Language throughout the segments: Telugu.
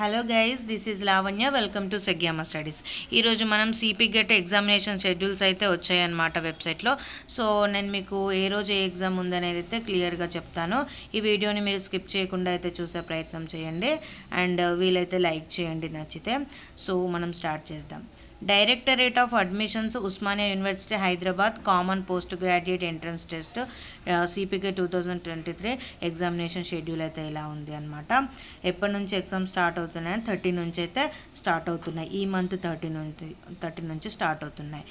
hello guys this is Lavanya welcome to సెగ్యామా స్టడీస్ ఈరోజు మనం సిపీ గెట్ ఎగ్జామినేషన్ షెడ్యూల్స్ అయితే వచ్చాయన్నమాట వెబ్సైట్లో సో నేను మీకు ఏ రోజు ఏ ఎగ్జామ్ ఉందనేది అయితే క్లియర్గా చెప్తాను ఈ వీడియోని మీరు స్కిప్ చేయకుండా అయితే చూసే ప్రయత్నం చేయండి అండ్ వీలైతే లైక్ చేయండి నచ్చితే సో మనం స్టార్ట్ చేద్దాం directorate of admissions Osmania university Hyderabad common post graduate entrance test CPGET two thousand twenty three examination schedule అయితే ఇలా ఉంది అనమాట ఎప్పటి నుంచి ఎగ్జామ్ స్టార్ట్ అవుతున్నాయి థర్టీ నుంచి అయితే స్టార్ట్ అవుతున్నాయి ఈ మంత్ థర్టీ నుంచి థర్టీ నుంచి స్టార్ట్ అవుతున్నాయి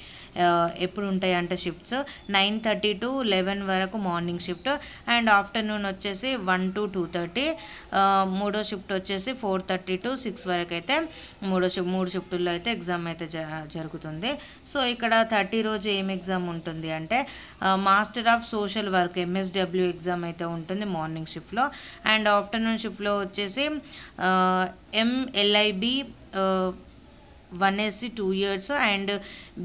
ఎప్పుడు ఉంటాయి అంటే shifts nine thirty to eleven వరకు మార్నింగ్ షిఫ్ట్ అండ్ ఆఫ్టర్నూన్ వచ్చేసి వన్ టు టూ థర్టీ మూడో షిఫ్ట్ వచ్చేసి ఫోర్ థర్టీ టు సిక్స్ వరకు అయితే మూడో షిఫ్ట్ మూడు షిఫ్టుల్లో అయితే ఎగ్జామ్ అయితే జరుగుతుంది సో ఇక్కడ థర్టీ రోజు ఏం ఎగ్జామ్ ఉంటుంది అంటే master of social work MSW exam అయితే ఉంటుంది మార్నింగ్ షిఫ్ట్లో అండ్ ఆఫ్టర్నూన్ షిఫ్ట్లో వచ్చేసి MLIB one SC two years and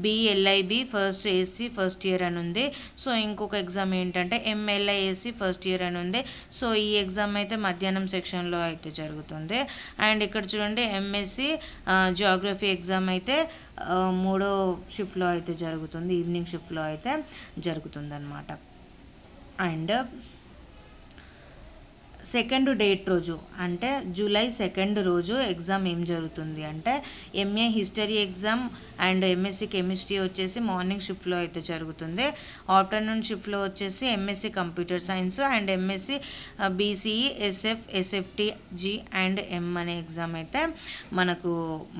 BLIB first AC first year అని ఉంది సో ఇంకొక ఎగ్జామ్ ఏంటంటే ఎంఎల్ఐఏసీ ఫస్ట్ ఇయర్ అని ఉంది సో ఈ ఎగ్జామ్ అయితే మధ్యాహ్నం సెక్షన్లో అయితే జరుగుతుంది అండ్ ఇక్కడ చూడండి ఎంఎస్సి జాగ్రఫీ ఎగ్జామ్ అయితే మూడో షిఫ్ట్లో అయితే జరుగుతుంది ఈవినింగ్ షిఫ్ట్లో అయితే జరుగుతుంది అనమాట అండ్ సెకండ్ డేట్ రోజు అంటే జూలై సెకండ్ రోజు ఎగ్జామ్ ఏం జరుగుతుంది అంటే MA history exam and MSc chemistry వచ్చేసి మార్నింగ్ షిఫ్ట్లో అయితే జరుగుతుంది ఆఫ్టర్నూన్ షిఫ్ట్లో వచ్చేసి MSc computer science and MSc BCE SF SFT G and M అనే ఎగ్జామ్ అయితే మనకు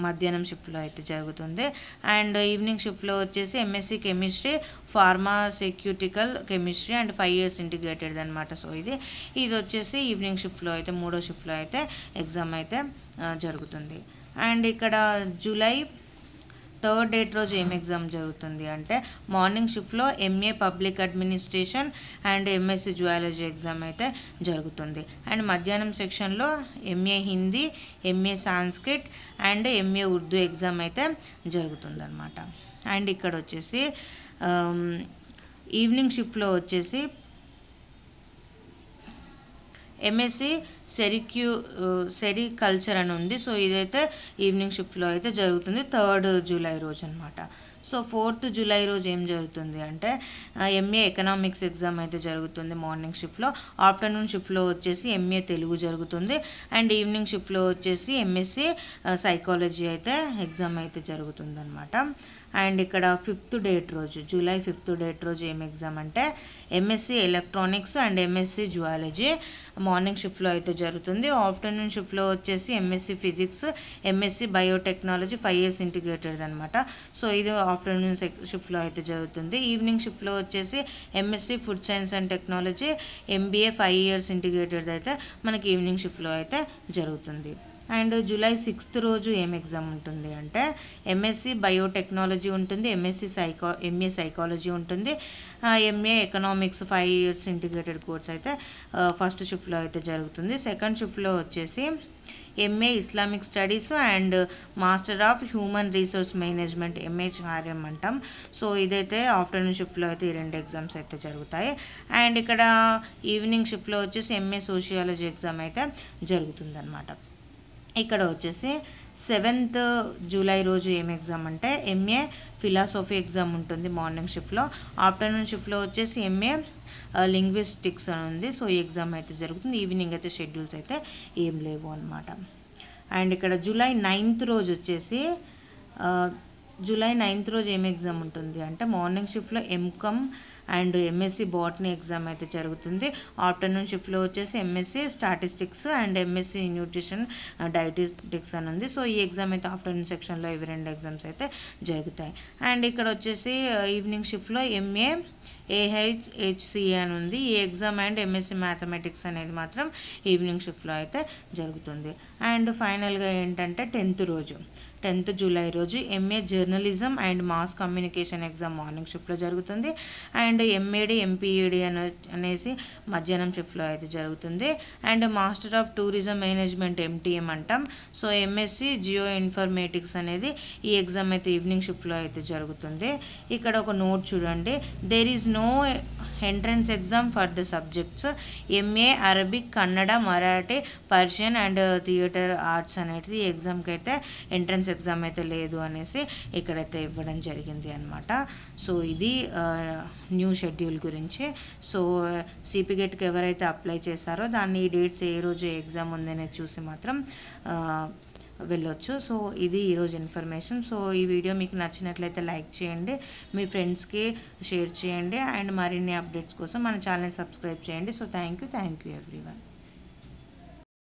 మధ్యాహ్నం షిఫ్ట్లో అయితే జరుగుతుంది అండ్ ఈవినింగ్ షిఫ్ట్లో వచ్చేసి MSc chemistry pharmaceutical chemistry and five years integrated అనమాట సో ఇది ఇది వచ్చేసి ఈవినింగ్ షిఫ్ట్లో అయితే మూడో షిఫ్ట్లో అయితే ఎగ్జామ్ అయితే జరుగుతుంది అండ్ ఇక్కడ జూలై థర్డ్ డేట్ రోజు ఏం ఎగ్జామ్ జరుగుతుంది అంటే మార్నింగ్ షిఫ్ట్లో MA public administration and MSc zoology exam అయితే జరుగుతుంది అండ్ మధ్యాహ్నం సెక్షన్లో MA Hindi MA Sanskrit and MA Urdu exam అయితే జరుగుతుందన్నమాట అండ్ ఇక్కడ వచ్చేసి ఈవినింగ్ షిఫ్ట్లో వచ్చేసి ఎంఎస్సి సెరిక్యూ సెరికల్చర్ అని ఉంది సో ఇదైతే ఈవినింగ్ షిఫ్ట్లో అయితే జరుగుతుంది థర్డ్ జూలై రోజు అనమాట సో ఫోర్త్ జూలై రోజు ఏం జరుగుతుంది అంటే ఎంఏ ఎకనామిక్స్ ఎగ్జామ్ అయితే జరుగుతుంది మార్నింగ్ షిఫ్ట్లో ఆఫ్టర్నూన్ షిఫ్ట్లో వచ్చేసి ఎంఏ తెలుగు జరుగుతుంది అండ్ ఈవినింగ్ షిఫ్ట్లో వచ్చేసి ఎంఎస్సి సైకాలజీ అయితే ఎగ్జామ్ అయితే జరుగుతుంది అనమాట అండ్ ఇక్కడ ఫిఫ్త్ డేట్ రోజు జూలై ఫిఫ్త్ డేట్ రోజు ఏం ఎగ్జామ్ అంటే MSc electronics and MSc zoology morning షిఫ్ట్లో అయితే జరుగుతుంది ఆఫ్టర్నూన్ షిఫ్ట్లో వచ్చేసి MSc physics MSc biotechnology five years integrated అనమాట సో ఇది ఆఫ్టర్నూన్ షిఫ్ట్లో అయితే జరుగుతుంది ఈవినింగ్ షిఫ్ట్లో వచ్చేసి MSc food science and technology MBA five years integrated అయితే మనకి ఈవినింగ్ షిఫ్ట్లో అయితే జరుగుతుంది అండ్ జూలై సిక్స్త్ రోజు ఏం ఎగ్జామ్ ఉంటుంది అంటే ఎంఎస్సి బయోటెక్నాలజీ ఉంటుంది ఎంఎస్సి సైకా ఎంఏ సైకాలజీ ఉంటుంది MA economics five years integrated course అయితే ఫస్ట్ షిఫ్ట్లో అయితే జరుగుతుంది సెకండ్ షిఫ్ట్లో వచ్చేసి MA Islamic studies and master of human resource management MHRM అంటాం సో ఇదైతే ఆఫ్టర్నూన్ షిఫ్ట్లో అయితే ఈ రెండు ఎగ్జామ్స్ అయితే జరుగుతాయి అండ్ ఇక్కడ ఈవినింగ్ షిఫ్ట్లో వచ్చేసి ఎంఏ సోషియాలజీ ఎగ్జామ్ అయితే జరుగుతుందన్నమాట ఇక్కడ వచ్చేసి సెవెంత్ జూలై రోజు ఏం ఎగ్జామ్ అంటే ఎంఏ ఫిలాసఫీ ఎగ్జామ్ ఉంటుంది మార్నింగ్ షిఫ్ట్లో ఆఫ్టర్నూన్ షిఫ్ట్లో వచ్చేసి ఎంఏ లింగ్విస్టిక్స్ అని ఉంది సో ఈ ఎగ్జామ్ అయితే జరుగుతుంది ఈవినింగ్ అయితే షెడ్యూల్స్ అయితే ఏం లేవు అనమాట అండ్ ఇక్కడ జూలై నైన్త్ రోజు వచ్చేసి జూలై నైన్త్ రోజు ఏం ఎగ్జామ్ ఉంటుంది అంటే మార్నింగ్ షిఫ్ట్లో MCom and MSc botany exam అయితే జరుగుతుంది ఆఫ్టర్నూన్ షిఫ్ట్లో వచ్చేసి MSc statistics and MSc nutrition dietetics అని ఉంది సో ఈ ఎగ్జామ్ అయితే ఆఫ్టర్నూన్ సెక్షన్లో ఇవి రెండు ఎగ్జామ్స్ అయితే జరుగుతాయి అండ్ ఇక్కడ వచ్చేసి ఈవినింగ్ షిఫ్ట్లో ఎంఏ ఏహెచ్హెచ్సిఏ అని ఉంది ఈ ఎగ్జామ్ అండ్ ఎంఎస్సి మ్యాథమెటిక్స్ అనేది మాత్రం ఈవినింగ్ షిఫ్ట్లో అయితే జరుగుతుంది అండ్ ఫైనల్గా ఏంటంటే టెన్త్ రోజు టెన్త్ జూలై రోజు MA journalism and mass communication exam morning షిఫ్ట్లో జరుగుతుంది అండ్ ఎంఏడి ఎంపీఈడి అనే అనేసి మధ్యాహ్నం షిఫ్ట్లో అయితే జరుగుతుంది and master of tourism management MTM అంటాం సో ఎంఎస్సి జియో ఇన్ఫర్మేటిక్స్ అనేది ఈ ఎగ్జామ్ అయితే ఈవినింగ్ షిఫ్ట్లో అయితే జరుగుతుంది ఇక్కడ ఒక నోట్ చూడండి there is no entrance exam for the subjects MA Arabic Kannada Marathi Persian and theatre arts అనేది ఈ ఎగ్జామ్కి అయితే ఎంట్రన్స్ ఎగ్జామ్ అయితే లేదు అనేసి ఇక్కడైతే ఇవ్వడం జరిగింది అనమాట సో ఇది న్యూ షెడ్యూల్ గురించి సో సిపి గేట్కి ఎవరైతే అప్లై చేస్తారో దాన్ని డేట్స్ ఏ రోజు ఎగ్జామ్ ఉందనేది చూసి మాత్రం వెళ్ళొచ్చు సో ఇది ఈరోజు ఇన్ఫర్మేషన్ సో ఈ వీడియో మీకు నచ్చినట్లయితే లైక్ చేయండి మీ ఫ్రెండ్స్కి షేర్ చేయండి అండ్ మరిన్ని అప్డేట్స్ కోసం మన ఛానల్ సబ్స్క్రైబ్ చేయండి so thank you thank you